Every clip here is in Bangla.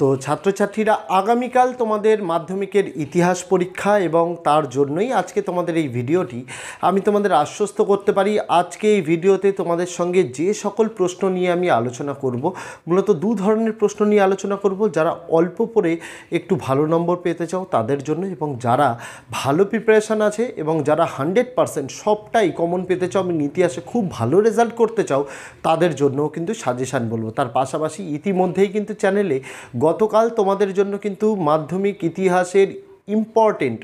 তো ছাত্রছাত্রীরা আগামীকাল তোমাদের মাধ্যমিকের ইতিহাস পরীক্ষা এবং তার জন্যই আজকে তোমাদের এই ভিডিওটি আমি তোমাদের আশ্বস্ত করতে পারি আজকে এই ভিডিওতে তোমাদের সঙ্গে যে সকল প্রশ্ন নিয়ে আমি আলোচনা করব মূলত দু ধরনের প্রশ্ন নিয়ে আলোচনা করব যারা অল্প পরে একটু ভালো নম্বর পেতে চাও তাদের জন্য এবং যারা ভালো প্রিপারেশান আছে এবং যারা হান্ড্রেড পারসেন্ট সবটাই কমন পেতে চাও আমি ইতিহাসে খুব ভালো রেজাল্ট করতে চাও তাদের জন্যও কিন্তু সাজেশান বলবো তার পাশাপাশি ইতিমধ্যেই কিন্তু চ্যানেলে গতকাল তোমাদের জন্য কিন্তু মাধ্যমিক ইতিহাসের ইম্পর্টেন্ট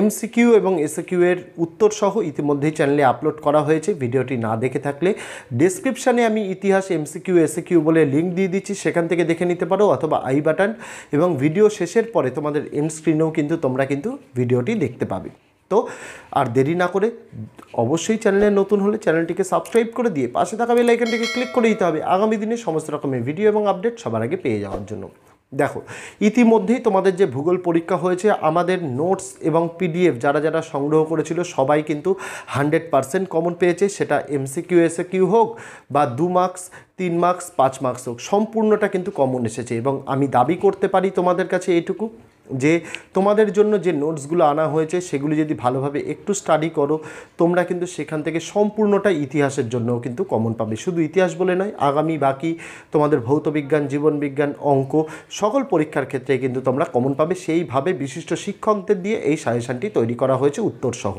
এমসিকিউ এবং এসকিউ এর উত্তর সহ ইতিমধ্যেই চ্যানেলে আপলোড করা হয়েছে ভিডিওটি না দেখে থাকলে ডিসক্রিপশানে আমি ইতিহাস এমসিকিউ এসিকিউ বলে লিঙ্ক দিয়ে দিচ্ছি সেখান থেকে দেখে নিতে পারো অথবা আই বাটন এবং ভিডিও শেষের পরে তোমাদের এন্ড স্ক্রিনেও কিন্তু তোমরা কিন্তু ভিডিওটি দেখতে পাবে তো আর দেরি না করে অবশ্যই চ্যানেলে নতুন হলে চ্যানেলটিকে সাবস্ক্রাইব করে দিয়ে পাশে থাকা বেল ক্লিক করে দিতে হবে আগামী দিনে সমস্ত রকমের ভিডিও এবং আপডেট সবার আগে পেয়ে যাওয়ার জন্য দেখো ইতিমধ্যেই তোমাদের যে ভূগোল পরীক্ষা হয়েছে আমাদের নোটস এবং পিডিএফ যারা যারা সংগ্রহ করেছিল সবাই কিন্তু হান্ড্রেড পারসেন্ট কমন পেয়েছে সেটা এমসিকিউ এসে কিউ হোক বা দু মার্কস তিন মার্কস পাঁচ মার্কস হোক সম্পূর্ণটা কিন্তু কমন এসেছে এবং আমি দাবি করতে পারি তোমাদের কাছে এইটুকু যে তোমাদের জন্য যে নোটসগুলো আনা হয়েছে সেগুলি যদি ভালোভাবে একটু স্টাডি করো তোমরা কিন্তু সেখান থেকে সম্পূর্ণটা ইতিহাসের জন্যও কিন্তু কমন পাবে শুধু ইতিহাস বলে নয় আগামী বাকি তোমাদের ভৌতবিজ্ঞান জীবনবিজ্ঞান অঙ্ক সকল পরীক্ষার ক্ষেত্রে কিন্তু তোমরা কমন পাবে সেইভাবে বিশিষ্ট শিক্ষকদের দিয়ে এই সাজেশানটি তৈরি করা হয়েছে উত্তরসহ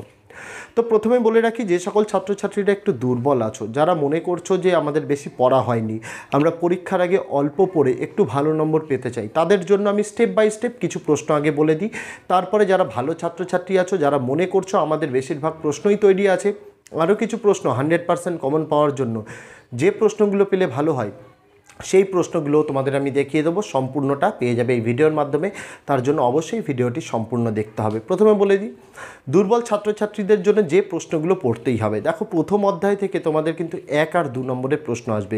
তো প্রথমে বলে রাখি যে সকল ছাত্রছাত্রীরা একটু দুর্বল আছো যারা মনে করছো যে আমাদের বেশি পড়া হয়নি আমরা পরীক্ষার আগে অল্প পড়ে একটু ভালো নম্বর পেতে চাই তাদের জন্য আমি স্টেপ বাই স্টেপ কিছু প্রশ্ন আগে বলে দিই তারপরে যারা ভালো ছাত্রছাত্রী আছো যারা মনে করছো আমাদের বেশিরভাগ প্রশ্নই তৈরি আছে আরও কিছু প্রশ্ন হান্ড্রেড পারসেন্ট কমন পাওয়ার জন্য যে প্রশ্নগুলো পেলে ভালো হয় সেই প্রশ্নগুলো তোমাদের আমি দেখিয়ে দেবো সম্পূর্ণটা পেয়ে যাবে এই ভিডিওর মাধ্যমে তার জন্য অবশ্যই ভিডিওটি সম্পূর্ণ দেখতে হবে প্রথমে বলে দিই দুর্বল ছাত্রছাত্রীদের জন্য যে প্রশ্নগুলো পড়তেই হবে দেখো প্রথম অধ্যায় থেকে তোমাদের কিন্তু এক আর দু নম্বরের প্রশ্ন আসবে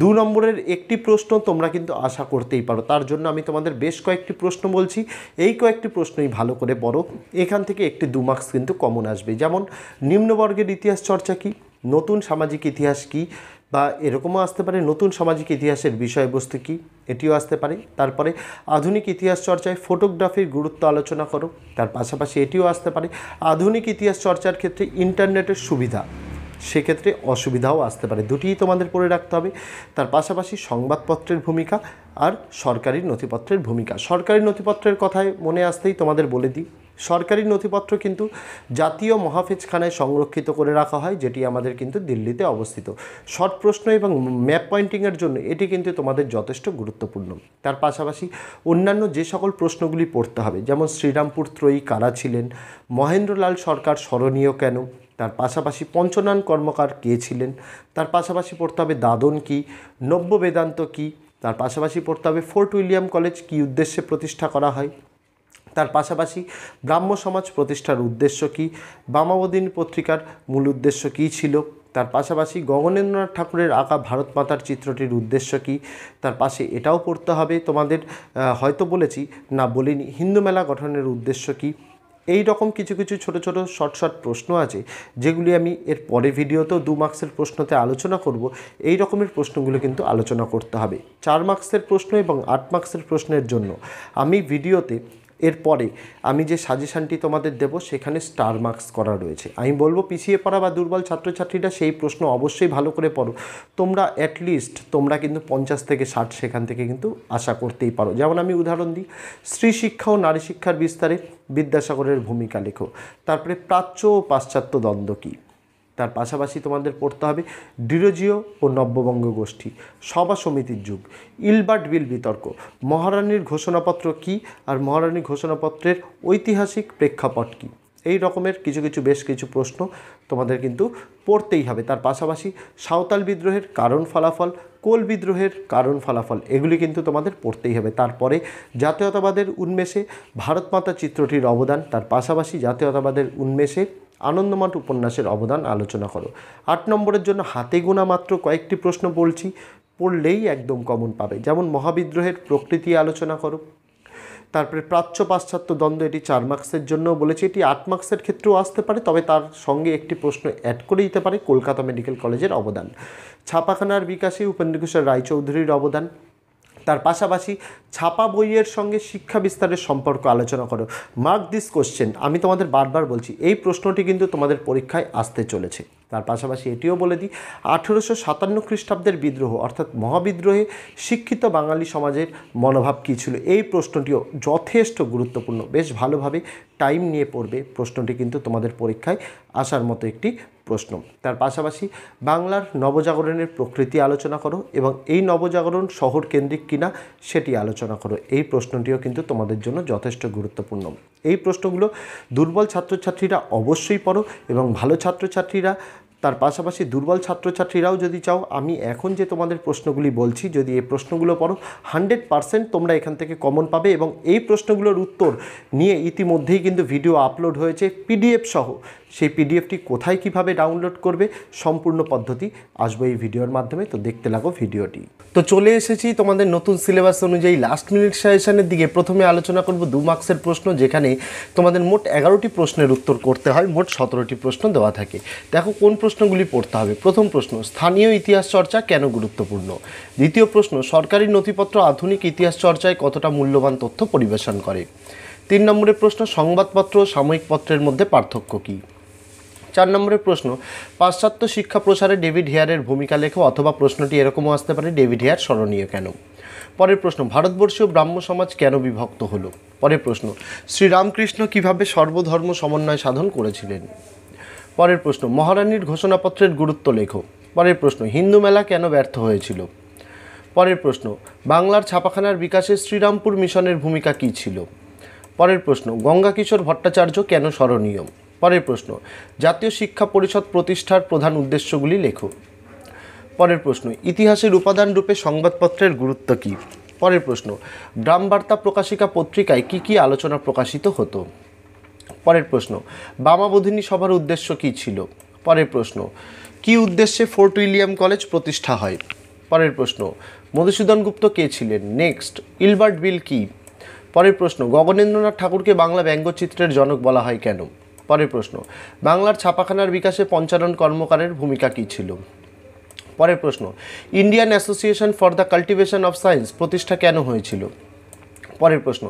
দু নম্বরের একটি প্রশ্ন তোমরা কিন্তু আশা করতেই পারো তার জন্য আমি তোমাদের বেশ কয়েকটি প্রশ্ন বলছি এই কয়েকটি প্রশ্নই ভালো করে পড়ো এখান থেকে একটি দু মার্কস কিন্তু কমন আসবে যেমন নিম্নবর্গের ইতিহাস চর্চা কী নতুন সামাজিক ইতিহাস কী বা এরকমও আসতে পারে নতুন সামাজিক ইতিহাসের বিষয়বস্তু কী এটিও আসতে পারে তারপরে আধুনিক ইতিহাস চর্চায় ফটোগ্রাফির গুরুত্ব আলোচনা করো তার পাশাপাশি এটিও আসতে পারে আধুনিক ইতিহাস চর্চার ক্ষেত্রে ইন্টারনেটের সুবিধা সেক্ষেত্রে অসুবিধাও আসতে পারে দুটিই তোমাদের পড়ে রাখতে হবে তার পাশাপাশি সংবাদপত্রের ভূমিকা আর সরকারি নথিপত্রের ভূমিকা সরকারি নথিপত্রের কথায় মনে আসতেই তোমাদের বলে দিই সরকারি নথিপত্র কিন্তু জাতীয় মহাফিজখানায় সংরক্ষিত করে রাখা হয় যেটি আমাদের কিন্তু দিল্লিতে অবস্থিত শর্ট প্রশ্ন এবং ম্যাপ পয়েন্টিংয়ের জন্য এটি কিন্তু তোমাদের যথেষ্ট গুরুত্বপূর্ণ তার পাশাপাশি অন্যান্য যে সকল প্রশ্নগুলি পড়তে হবে যেমন শ্রীরামপুর ত্রয়ী কারা ছিলেন মহেন্দ্রলাল সরকার স্মরণীয় কেন তার পাশাপাশি পঞ্চনান কর্মকার কে ছিলেন তার পাশাপাশি পড়তে হবে দাদন কী নব্য বেদান্ত কী তার পাশাপাশি পড়তে হবে ফোর্ট উইলিয়াম কলেজ কী উদ্দেশ্যে প্রতিষ্ঠা করা হয় তার পাশাপাশি ব্রাহ্ম সমাজ প্রতিষ্ঠার উদ্দেশ্য কী বামাবদিন পত্রিকার মূল উদ্দেশ্য কী ছিল তার পাশাপাশি গগনেন্দ্রনাথ ঠাকুরের আঁকা ভারত মাতার চিত্রটির উদ্দেশ্য কী তার পাশে এটাও পড়তে হবে তোমাদের হয়তো বলেছি না বলিনি হিন্দু মেলা গঠনের উদ্দেশ্য কী এই রকম কিছু কিছু ছোট ছোট শর্ট শর্ট প্রশ্ন আছে যেগুলি আমি এর পরে ভিডিওতেও দু মার্ক্সের প্রশ্নতে আলোচনা করব এই রকমের প্রশ্নগুলো কিন্তু আলোচনা করতে হবে চার মার্ক্সের প্রশ্ন এবং আট মার্ক্সের প্রশ্নের জন্য আমি ভিডিওতে এরপরে আমি যে সাজেশানটি তোমাদের দেব সেখানে স্টার মার্কস করা রয়েছে আমি বলবো পিছিয়ে পড়া বা দুর্বল ছাত্রছাত্রীরা সেই প্রশ্ন অবশ্যই ভালো করে পড়ো তোমরা অ্যাটলিস্ট তোমরা কিন্তু পঞ্চাশ থেকে ষাট সেখান থেকে কিন্তু আশা করতেই পারো যেমন আমি উদাহরণ দিই স্ত্রী শিক্ষা ও নারী শিক্ষার বিস্তারে বিদ্যাসাগরের ভূমিকা লেখো তারপরে প্রাচ্য ও পাশ্চাত্য দ্বন্দ্ব কী তার পাশাপাশি তোমাদের পড়তে হবে ডিরোজিও ও নব্যবঙ্গ গোষ্ঠী সভা সমিতির যুগ ইলবার্ট বিল বিতর্ক মহারানীর ঘোষণাপত্র কি আর মহারানীর ঘোষণাপত্রের ঐতিহাসিক প্রেক্ষাপট কী এই রকমের কিছু কিছু বেশ কিছু প্রশ্ন তোমাদের কিন্তু পড়তেই হবে তার পাশাপাশি সাঁওতাল বিদ্রোহের কারণ ফলাফল কোল বিদ্রোহের কারণ ফলাফল এগুলি কিন্তু তোমাদের পড়তেই হবে তারপরে জাতীয়তাবাদের উন্মেষে ভারতমাতা চিত্রটির অবদান তার পাশাপাশি জাতীয়তাবাদের উন্মেষে আনন্দমাঠ উপন্যাসের অবদান আলোচনা করো আট নম্বরের জন্য হাতে গোনা মাত্র কয়েকটি প্রশ্ন বলছি পড়লেই একদম কমন পাবে যেমন মহাবিদ্রোহের প্রকৃতি আলোচনা করো তারপরে প্রাচ্য পাশ্চাত্য দ্বন্দ্ব এটি চার মার্ক্সের জন্য বলেছি এটি আট মার্কসের ক্ষেত্রেও আসতে পারে তবে তার সঙ্গে একটি প্রশ্ন অ্যাড করে দিতে পারে কলকাতা মেডিকেল কলেজের অবদান ছাপাখানার বিকাশে উপেন্দ্রকিশোর রায়চৌধুরীর অবদান তার পাশাপাশি ছাপা বইয়ের সঙ্গে শিক্ষা বিস্তারের সম্পর্ক আলোচনা করো মার্ক দিস কোশ্চেন আমি তোমাদের বারবার বলছি এই প্রশ্নটি কিন্তু তোমাদের পরীক্ষায় আসতে চলেছে তার পাশাপাশি এটিও বলে দিই আঠেরোশো সাতান্ন খ্রিস্টাব্দের বিদ্রোহ অর্থাৎ মহাবিদ্রোহে শিক্ষিত বাঙালি সমাজের মনোভাব কী ছিল এই প্রশ্নটিও যথেষ্ট গুরুত্বপূর্ণ বেশ ভালোভাবে টাইম নিয়ে পড়বে প্রশ্নটি কিন্তু তোমাদের পরীক্ষায় আসার মতো একটি প্রশ্ন তার পাশাপাশি বাংলার নবজাগরণের প্রকৃতি আলোচনা করো এবং এই নবজাগরণ শহর কেন্দ্রিক কিনা সেটি আলোচনা করো এই প্রশ্নটিও কিন্তু তোমাদের জন্য যথেষ্ট গুরুত্বপূর্ণ এই প্রশ্নগুলো দুর্বল ছাত্রছাত্রীরা অবশ্যই পড়ো এবং ভালো ছাত্রছাত্রীরা তার পাশাপাশি দুর্বল ছাত্রছাত্রীরাও যদি চাও আমি এখন যে তোমাদের প্রশ্নগুলি বলছি যদি এই প্রশ্নগুলো পড়ো হান্ড্রেড পারসেন্ট তোমরা এখান থেকে কমন পাবে এবং এই প্রশ্নগুলোর উত্তর নিয়ে ইতিমধ্যেই কিন্তু ভিডিও আপলোড হয়েছে পিডিএফ সহ সেই পিডিএফটি কোথায় কিভাবে ডাউনলোড করবে সম্পূর্ণ পদ্ধতি আসবো এই ভিডিওর মাধ্যমে তো দেখতে লাগো ভিডিওটি তো চলে এসেছি তোমাদের নতুন সিলেবাস অনুযায়ী লাস্ট মিনিট সাজেশনের দিকে প্রথমে আলোচনা করব দু মার্ক্সের প্রশ্ন যেখানে তোমাদের মোট এগারোটি প্রশ্নের উত্তর করতে হয় মোট সতেরোটি প্রশ্ন দেওয়া থাকে দেখো কোন প্রশ্নগুলি পড়তে হবে প্রথম প্রশ্ন স্থানীয় ইতিহাস চর্চা কেন গুরুত্বপূর্ণ দ্বিতীয় প্রশ্ন সরকারি নথিপত্র আধুনিক ইতিহাস চর্চায় কতটা মূল্যবান তথ্য পরিবেশন করে তিন নম্বরের প্রশ্ন সংবাদপত্র ও সাময়িক পত্রের মধ্যে পার্থক্য কী চার নম্বরের প্রশ্ন পাশ্চাত্য শিক্ষা প্রসারে ডেভিড হেয়ারের ভূমিকা লেখো অথবা প্রশ্নটি এরকমও আসতে পারে ডেভিড হেয়ার স্মরণীয় কেন পরের প্রশ্ন ভারতবর্ষীয় ব্রাহ্ম সমাজ কেন বিভক্ত হলো পরের প্রশ্ন শ্রীরামকৃষ্ণ কিভাবে সর্বধর্ম সমন্বয় সাধন করেছিলেন পরের প্রশ্ন মহারানীর ঘোষণাপত্রের গুরুত্ব লেখো পরের প্রশ্ন হিন্দু মেলা কেন ব্যর্থ হয়েছিল পরের প্রশ্ন বাংলার ছাপাখানার বিকাশে শ্রীরামপুর মিশনের ভূমিকা কী ছিল পরের প্রশ্ন গঙ্গা কিশোর ভট্টাচার্য কেন স্মরণীয় পরের প্রশ্ন জাতীয় শিক্ষা পরিষদ প্রতিষ্ঠার প্রধান উদ্দেশ্যগুলি লেখো পরের প্রশ্ন ইতিহাসের উপাদান রূপে সংবাদপত্রের গুরুত্ব কী পরের প্রশ্ন গ্রামবার্তা বার্তা প্রকাশিকা পত্রিকায় কি কি আলোচনা প্রকাশিত হতো পরের প্রশ্ন বামাবোধিনী সভার উদ্দেশ্য কি ছিল পরের প্রশ্ন কি উদ্দেশ্যে ফোর্ট উইলিয়াম কলেজ প্রতিষ্ঠা হয় পরের প্রশ্ন মধুসূদন গুপ্ত কে ছিলেন নেক্সট ইলবার্ট বিল কি পরের প্রশ্ন গগনেন্দ্রনাথ ঠাকুরকে বাংলা ব্যঙ্গচিত্রের জনক বলা হয় কেন পরের প্রশ্ন বাংলার ছাপাখানার বিকাশে পঞ্চানন কর্মকারের ভূমিকা কী ছিল পরের প্রশ্ন Indian Association for the Cultivation of Science প্রতিষ্ঠা কেন হয়েছিল পরের প্রশ্ন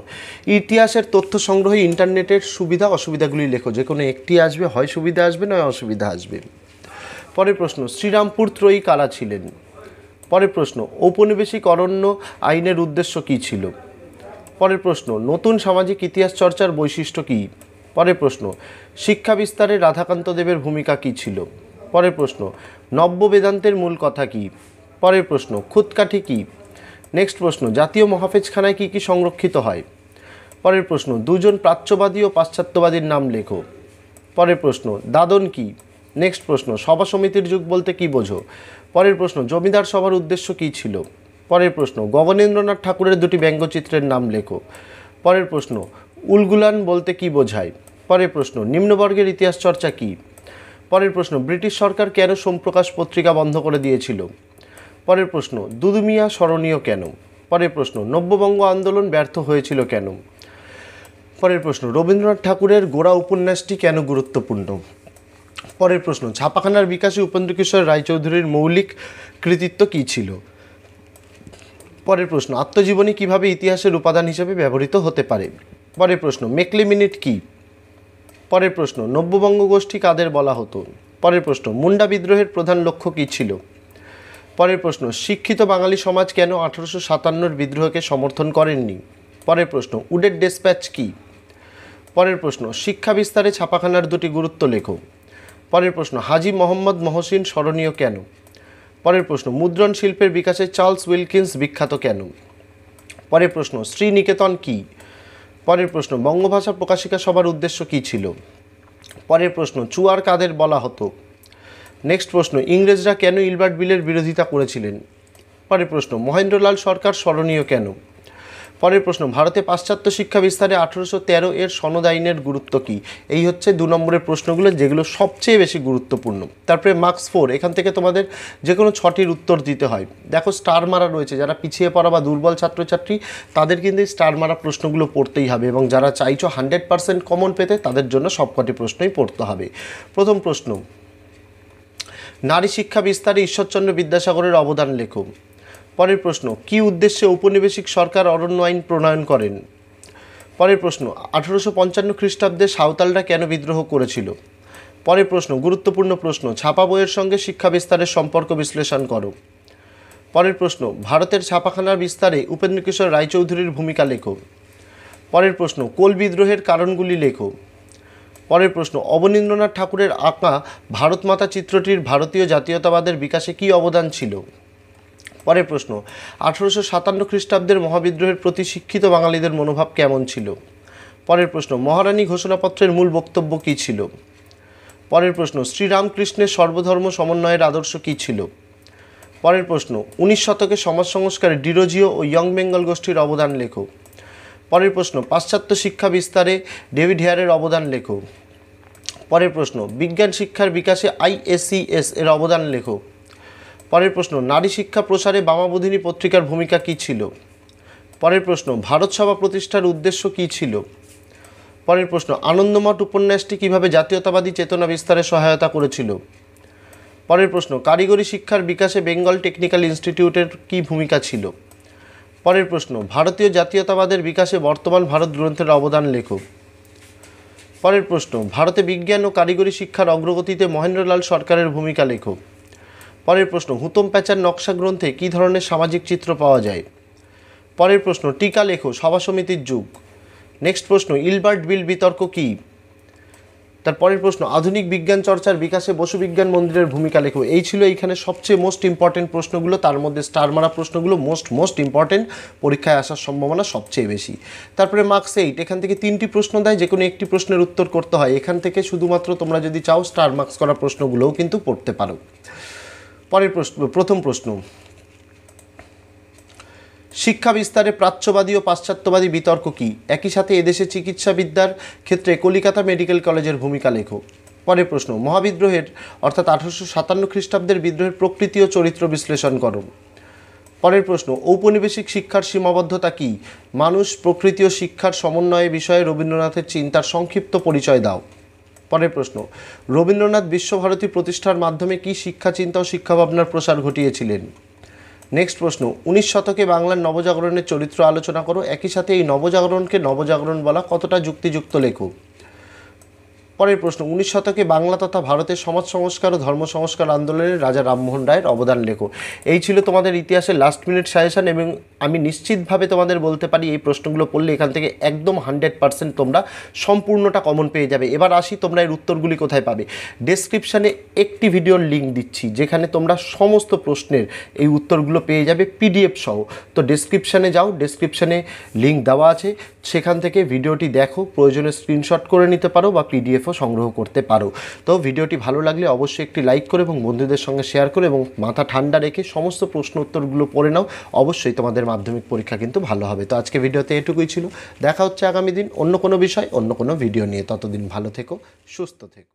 ইতিহাসের তথ্য সংগ্রহে ইন্টারনেটের সুবিধা অসুবিধাগুলি লেখো যে কোনো একটি আসবে হয় সুবিধা আসবে নয় অসুবিধা আসবে পরের প্রশ্ন শ্রীরামপুর ত্রয়ী কারা ছিলেন পরের প্রশ্ন ঔপনিবেশিক অরণ্য আইনের উদ্দেশ্য কী ছিল পরের প্রশ্ন নতুন সামাজিক ইতিহাস চর্চার বৈশিষ্ট্য কী পরের প্রশ্ন শিক্ষা বিস্তারে রাধাকান্ত দেবের ভূমিকা কী ছিল পরের প্রশ্ন নব্য বেদান্তের মূল কথা কি পরের প্রশ্ন খুদকাঠি কি নেক্সট প্রশ্ন জাতীয় মহাফেজখানায় কি কি সংরক্ষিত হয় পরের প্রশ্ন দুজন প্রাচ্যবাদী ও পাশ্চাত্যবাদীর নাম লেখো পরের প্রশ্ন দাদন কি নেক্সট প্রশ্ন সভা সমিতির যুগ বলতে কি বোঝো পরের প্রশ্ন জমিদার সভার উদ্দেশ্য কি ছিল পরের প্রশ্ন গগনেন্দ্রনাথ ঠাকুরের দুটি ব্যঙ্গচিত্রের নাম লেখো পরের প্রশ্ন উলগুলান বলতে কি বোঝায় পরের প্রশ্ন নিম্নবর্গের ইতিহাস চর্চা কি পরের প্রশ্ন ব্রিটিশ সরকার কেন সোমপ্রকাশ পত্রিকা বন্ধ করে দিয়েছিল পরের প্রশ্ন দুদুমিয়া স্মরণীয় কেন পরের প্রশ্ন নব্যবঙ্গ আন্দোলন ব্যর্থ হয়েছিল কেন পরের প্রশ্ন রবীন্দ্রনাথ ঠাকুরের গোড়া উপন্যাসটি কেন গুরুত্বপূর্ণ পরের প্রশ্ন ছাপাখানার বিকাশে উপেন্দ্রকিশোর রায়চৌধুরীর মৌলিক কৃতিত্ব কী ছিল পরের প্রশ্ন আত্মজীবনী কিভাবে ইতিহাসের উপাদান হিসেবে ব্যবহৃত হতে পারে পরের প্রশ্ন মেকলি মিনিট কী পরের প্রশ্ন নব্যবঙ্গ গোষ্ঠী কাদের বলা হতো পরের প্রশ্ন মুন্ডা বিদ্রোহের প্রধান লক্ষ্য কী ছিল পরের প্রশ্ন শিক্ষিত বাঙালি সমাজ কেন আঠারোশো সাতান্নর বিদ্রোহকে সমর্থন করেননি পরের প্রশ্ন উডের ডেসপ্যাচ কী পরের প্রশ্ন শিক্ষা বিস্তারে ছাপাখানার দুটি গুরুত্ব লেখ পরের প্রশ্ন হাজি মোহাম্মদ মহসিন স্মরণীয় কেন পরের প্রশ্ন মুদ্রণ শিল্পের বিকাশে চার্লস উইলকিন্স বিখ্যাত কেন পরের প্রশ্ন শ্রীনিকেতন কী পরের প্রশ্ন বঙ্গভাষা প্রকাশিকা সবার উদ্দেশ্য কী ছিল পরের প্রশ্ন চুয়ার কাদের বলা হতো নেক্সট প্রশ্ন ইংরেজরা কেন ইলবার্ট বিলের বিরোধিতা করেছিলেন পরের প্রশ্ন মহেন্দ্রলাল সরকার স্মরণীয় কেন পরের প্রশ্ন ভারতে পাশ্চাত্য শিক্ষা বিস্তারে আঠেরোশো তেরো এর সনদ আইনের গুরুত্ব কী এই হচ্ছে দু নম্বরের প্রশ্নগুলো যেগুলো সবচেয়ে বেশি গুরুত্বপূর্ণ তারপরে মার্কস ফোর এখান থেকে তোমাদের যে কোনো ছটির উত্তর দিতে হয় দেখো স্টার মারা রয়েছে যারা পিছিয়ে পড়া বা দুর্বল ছাত্রছাত্রী তাদের কিন্তু এই স্টার মারা প্রশ্নগুলো পড়তেই হবে এবং যারা চাইছো হান্ড্রেড পার্সেন্ট কমন পেতে তাদের জন্য সবকটি প্রশ্নই পড়তে হবে প্রথম প্রশ্ন নারী শিক্ষা বিস্তারে ঈশ্বরচন্দ্র বিদ্যাসাগরের অবদান লেখো পরের প্রশ্ন কি উদ্দেশ্যে ঔপনিবেশিক সরকার অরণ্য আইন প্রণয়ন করেন পরের প্রশ্ন আঠারোশো পঞ্চান্ন খ্রিস্টাব্দে সাঁওতালরা কেন বিদ্রোহ করেছিল পরের প্রশ্ন গুরুত্বপূর্ণ প্রশ্ন ছাপা বইয়ের সঙ্গে শিক্ষা বিস্তারের সম্পর্ক বিশ্লেষণ করো পরের প্রশ্ন ভারতের ছাপাখানার বিস্তারে উপেন্দ্রকিশোর রায়চৌধুরীর ভূমিকা লেখো পরের প্রশ্ন কোল বিদ্রোহের কারণগুলি লেখো পরের প্রশ্ন অবনীন্দ্রনাথ ঠাকুরের আঁকা ভারতমাতা চিত্রটির ভারতীয় জাতীয়তাবাদের বিকাশে কী অবদান ছিল পরের প্রশ্ন আঠারোশো সাতান্ন খ্রিস্টাব্দের মহাবিদ্রোহের প্রতি শিক্ষিত বাঙালিদের মনোভাব কেমন ছিল পরের প্রশ্ন মহারানী ঘোষণাপত্রের মূল বক্তব্য কী ছিল পরের প্রশ্ন শ্রীরামকৃষ্ণের সর্বধর্ম সমন্বয়ের আদর্শ কী ছিল পরের প্রশ্ন উনিশ শতকে সমাজ সংস্কারে ডিরোজিও ও ইয়ং বেঙ্গল গোষ্ঠীর অবদান লেখো পরের প্রশ্ন পাশ্চাত্য শিক্ষা বিস্তারে ডেভিড হেয়ারের অবদান লেখো পরের প্রশ্ন বিজ্ঞান শিক্ষার বিকাশে আইএসিএস এর অবদান লেখো পরের প্রশ্ন নারী শিক্ষা প্রসারে বামাবোধিনী পত্রিকার ভূমিকা কী ছিল পরের প্রশ্ন ভারত সভা প্রতিষ্ঠার উদ্দেশ্য কী ছিল পরের প্রশ্ন আনন্দমঠ উপন্যাসটি কিভাবে জাতীয়তাবাদী চেতনা বিস্তারে সহায়তা করেছিল পরের প্রশ্ন কারিগরি শিক্ষার বিকাশে বেঙ্গল টেকনিক্যাল ইনস্টিটিউটের কী ভূমিকা ছিল পরের প্রশ্ন ভারতীয় জাতীয়তাবাদের বিকাশে বর্তমান ভারত গ্রন্থের অবদান লেখক পরের প্রশ্ন ভারতে বিজ্ঞান ও কারিগরি শিক্ষার অগ্রগতিতে মহেন্দ্রলাল সরকারের ভূমিকা লেখক পরের প্রশ্ন হুতম প্যাচার নকশা গ্রন্থে কী ধরনের সামাজিক চিত্র পাওয়া যায় পরের প্রশ্ন টিকা লেখো সভা সমিতির যুগ নেক্সট প্রশ্ন ইলবার্ট বিল বিতর্ক কী তার পরের প্রশ্ন আধুনিক বিজ্ঞান চর্চার বিকাশে বসু বিজ্ঞান মন্দিরের ভূমিকা লেখো এই ছিল এইখানে সবচেয়ে মোস্ট ইম্পর্টেন্ট প্রশ্নগুলো তার মধ্যে স্টার মারা প্রশ্নগুলো মোস্ট মোস্ট ইম্পর্টেন্ট পরীক্ষায় আসার সম্ভাবনা সবচেয়ে বেশি তারপরে মার্কস এইট এখান থেকে তিনটি প্রশ্ন দেয় যে কোনো একটি প্রশ্নের উত্তর করতে হয় এখান থেকে শুধুমাত্র তোমরা যদি চাও স্টার মার্কস করা প্রশ্নগুলোও কিন্তু পড়তে পারো পরের প্রশ্ন প্রথম প্রশ্ন শিক্ষা বিস্তারে প্রাচ্যবাদী ও পাশ্চাত্যবাদী বিতর্ক কি একই সাথে এদেশে চিকিৎসাবিদ্যার ক্ষেত্রে কলিকাতা মেডিকেল কলেজের ভূমিকা লেখো পরের প্রশ্ন মহাবিদ্রোহের অর্থাৎ আঠারোশো সাতান্ন খ্রিস্টাব্দের বিদ্রোহের প্রকৃতি ও চরিত্র বিশ্লেষণ করো পরের প্রশ্ন ঔপনিবেশিক শিক্ষার সীমাবদ্ধতা কি মানুষ প্রকৃতি ও শিক্ষার সমন্বয়ে বিষয়ে রবীন্দ্রনাথের চিন্তার সংক্ষিপ্ত পরিচয় দাও পরের প্রশ্ন রবীন্দ্রনাথ বিশ্বভারতী প্রতিষ্ঠার মাধ্যমে কি শিক্ষা চিন্তা ও শিক্ষাভাবনার প্রসার ঘটিয়েছিলেন নেক্সট প্রশ্ন উনিশ শতকে বাংলার নবজাগরণের চরিত্র আলোচনা করো একই সাথে এই নবজাগরণকে নবজাগরণ বলা কতটা যুক্তিযুক্ত লেখক পরের প্রশ্ন উনিশ শতকে বাংলা তথা ভারতের সমাজ সংস্কার ও ধর্ম সংস্কার আন্দোলনে রাজা রামমোহন রায়ের অবদান লেখো এই ছিল তোমাদের ইতিহাসের লাস্ট মিনিট সাজেশান এবং আমি নিশ্চিতভাবে তোমাদের বলতে পারি এই প্রশ্নগুলো পড়লে এখান থেকে একদম হান্ড্রেড পার্সেন্ট তোমরা সম্পূর্ণটা কমন পেয়ে যাবে এবার আসি তোমরা এর উত্তরগুলি কোথায় পাবে ডেসক্রিপশানে একটি ভিডিওর লিঙ্ক দিচ্ছি যেখানে তোমরা সমস্ত প্রশ্নের এই উত্তরগুলো পেয়ে যাবে পিডিএফ সহ তো ডেসক্রিপশানে যাও ডেসক্রিপশানে লিঙ্ক দেওয়া আছে সেখান থেকে ভিডিওটি দেখো প্রয়োজনে স্ক্রিনশট করে নিতে পারো বা পিডিএফ পিডিএফও সংগ্রহ করতে পারো তো ভিডিওটি ভালো লাগলে অবশ্যই একটি লাইক করো এবং বন্ধুদের সঙ্গে শেয়ার করো এবং মাথা ঠান্ডা রেখে সমস্ত প্রশ্ন উত্তরগুলো পড়ে নাও অবশ্যই তোমাদের মাধ্যমিক পরীক্ষা কিন্তু ভালো হবে তো আজকে ভিডিওতে এটুকুই ছিল দেখা হচ্ছে আগামী দিন অন্য কোনো বিষয় অন্য কোনো ভিডিও নিয়ে ততদিন ভালো থেকো সুস্থ থেকো